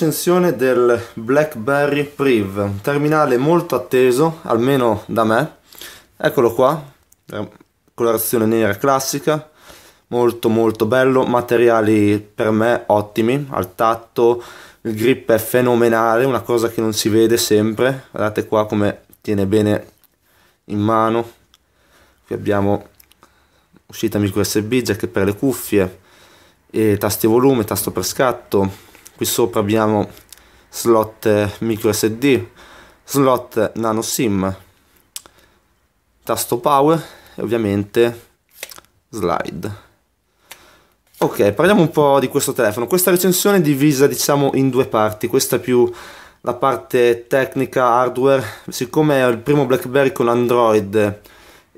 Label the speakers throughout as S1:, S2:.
S1: recensione del BlackBerry Priv, terminale molto atteso, almeno da me. Eccolo qua, colorazione nera classica, molto molto bello, materiali per me ottimi, al tatto il grip è fenomenale, una cosa che non si vede sempre, guardate qua come tiene bene in mano, qui abbiamo uscita micro USB, jack per le cuffie, e tasti volume, tasto per scatto, qui sopra abbiamo slot micro sd slot nano sim tasto power e ovviamente slide ok parliamo un po' di questo telefono questa recensione è divisa diciamo in due parti questa è più la parte tecnica hardware siccome è il primo blackberry con android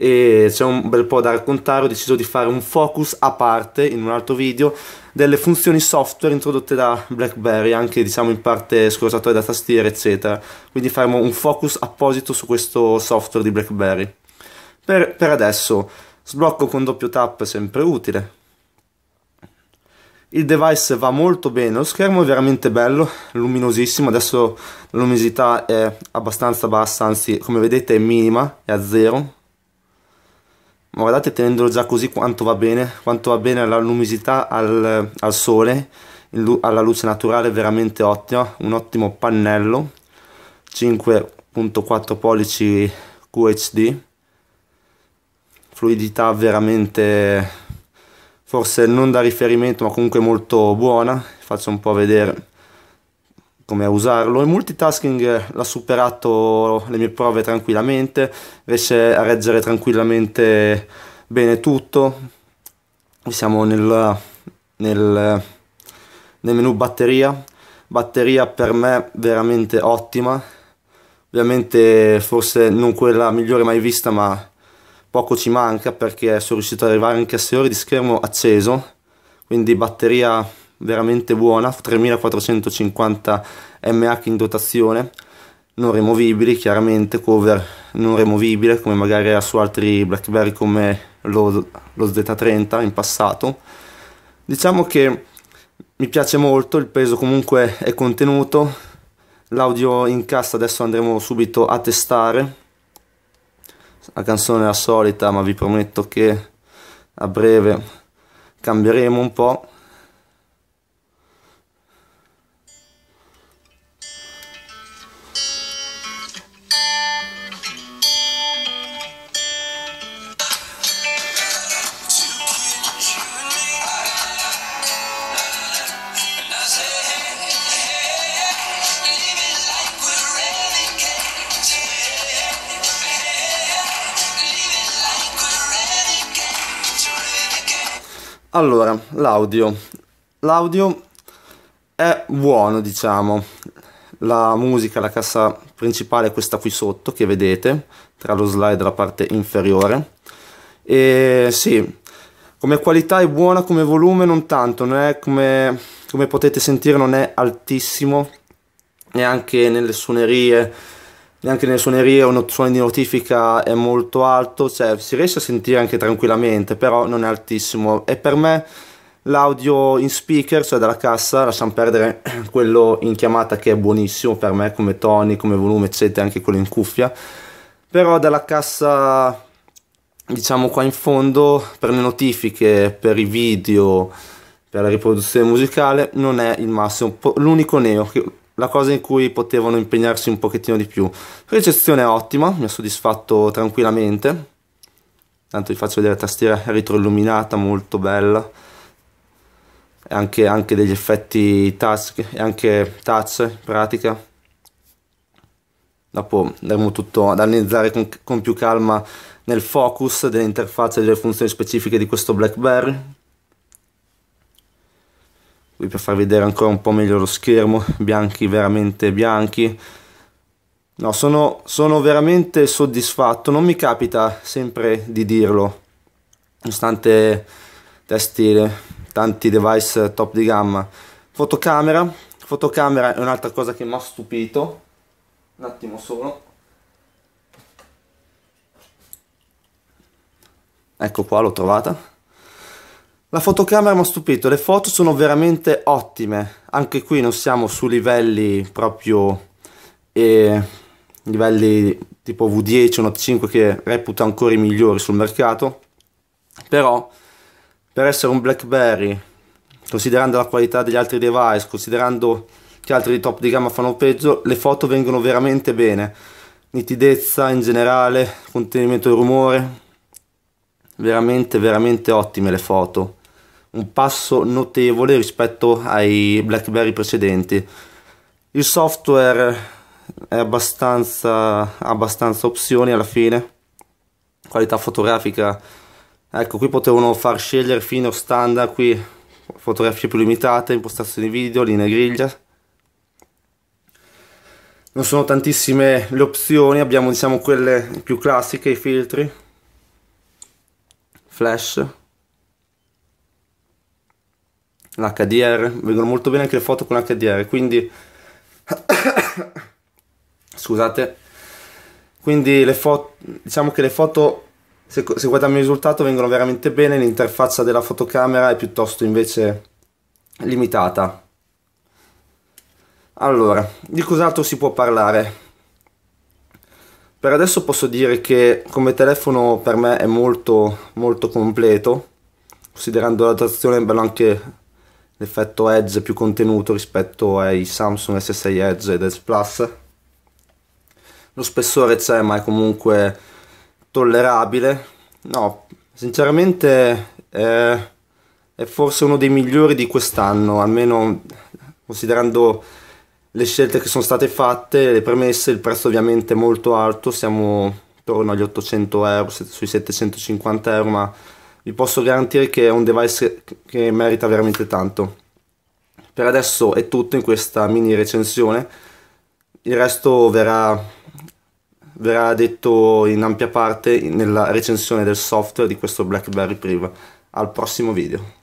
S1: e c'è un bel po' da raccontare, ho deciso di fare un focus a parte in un altro video delle funzioni software introdotte da BlackBerry, anche diciamo in parte scorciatoia da tastiera, eccetera. Quindi faremo un focus apposito su questo software di BlackBerry. Per, per adesso sblocco con doppio tap, sempre utile. Il device va molto bene, lo schermo è veramente bello, luminosissimo, adesso la luminosità è abbastanza bassa, anzi come vedete è minima, è a zero, ma guardate tenendolo già così quanto va bene, quanto va bene la luminosità al, al sole, il, alla luce naturale veramente ottima, un ottimo pannello, 5.4 pollici QHD, fluidità veramente forse non da riferimento ma comunque molto buona, faccio un po' vedere come usarlo. Il multitasking l'ha superato le mie prove tranquillamente, riesce a reggere tranquillamente bene tutto. Siamo nel, nel, nel menu batteria, batteria per me veramente ottima, ovviamente forse non quella migliore mai vista ma poco ci manca perché sono riuscito ad arrivare anche a 6 ore di schermo acceso, quindi batteria veramente buona, 3450 mAh in dotazione, non removibili chiaramente, cover non removibile come magari era su altri BlackBerry come lo, lo Z30 in passato. Diciamo che mi piace molto, il peso comunque è contenuto, l'audio in cassa adesso andremo subito a testare, la canzone è la solita ma vi prometto che a breve cambieremo un po' Allora, l'audio. L'audio è buono, diciamo. La musica, la cassa principale è questa qui sotto che vedete, tra lo slide e la parte inferiore. E sì, come qualità è buona, come volume non tanto, non è come, come potete sentire non è altissimo, neanche nelle suonerie neanche nelle suoneria o suono di notifica è molto alto, cioè si riesce a sentire anche tranquillamente, però non è altissimo. E per me l'audio in speaker, cioè dalla cassa, lasciamo perdere quello in chiamata che è buonissimo per me, come toni, come volume, eccetera, anche quello in cuffia. Però dalla cassa, diciamo qua in fondo, per le notifiche, per i video, per la riproduzione musicale, non è il massimo. L'unico neo che la cosa in cui potevano impegnarsi un pochettino di più. La ricezione è ottima, mi ha soddisfatto tranquillamente. Tanto vi faccio vedere la tastiera retroilluminata, molto bella. E anche, anche degli effetti touch, e anche touch in pratica. Dopo andremo tutto ad analizzare con, con più calma nel focus dell'interfaccia e delle funzioni specifiche di questo BlackBerry qui per far vedere ancora un po' meglio lo schermo, bianchi veramente bianchi. No, sono, sono veramente soddisfatto, non mi capita sempre di dirlo, nonostante testi tanti device top di gamma. Fotocamera, fotocamera è un'altra cosa che mi ha stupito, un attimo solo. Ecco qua, l'ho trovata la fotocamera mi ha stupito, le foto sono veramente ottime, anche qui non siamo su livelli proprio, eh, livelli tipo V10 o Note 5 che reputo ancora i migliori sul mercato, però per essere un BlackBerry, considerando la qualità degli altri device, considerando che altri top di gamma fanno peggio, le foto vengono veramente bene, nitidezza in generale, contenimento del rumore, veramente veramente ottime le foto un passo notevole rispetto ai BlackBerry precedenti. Il software è abbastanza, abbastanza opzioni alla fine, qualità fotografica, ecco qui potevano far scegliere fino standard, qui fotografie più limitate, impostazioni video, linea griglia. Non sono tantissime le opzioni, abbiamo diciamo quelle più classiche, i filtri, flash, l'HDR, vengono molto bene anche le foto con HDR, quindi scusate, quindi le foto, diciamo che le foto, se, se guardiamo il risultato, vengono veramente bene, l'interfaccia della fotocamera è piuttosto invece limitata. Allora, di cos'altro si può parlare? Per adesso posso dire che come telefono per me è molto molto completo, considerando la trazione bello anche l'effetto Edge più contenuto rispetto ai Samsung S6 Edge ed Edge Plus. Lo spessore c'è ma è comunque tollerabile. No, sinceramente eh, è forse uno dei migliori di quest'anno, almeno considerando le scelte che sono state fatte, le premesse, il prezzo ovviamente è molto alto, siamo intorno agli 800 euro, sui 750 euro, ma vi posso garantire che è un device che merita veramente tanto. Per adesso è tutto in questa mini recensione, il resto verrà, verrà detto in ampia parte nella recensione del software di questo BlackBerry Priv. Al prossimo video.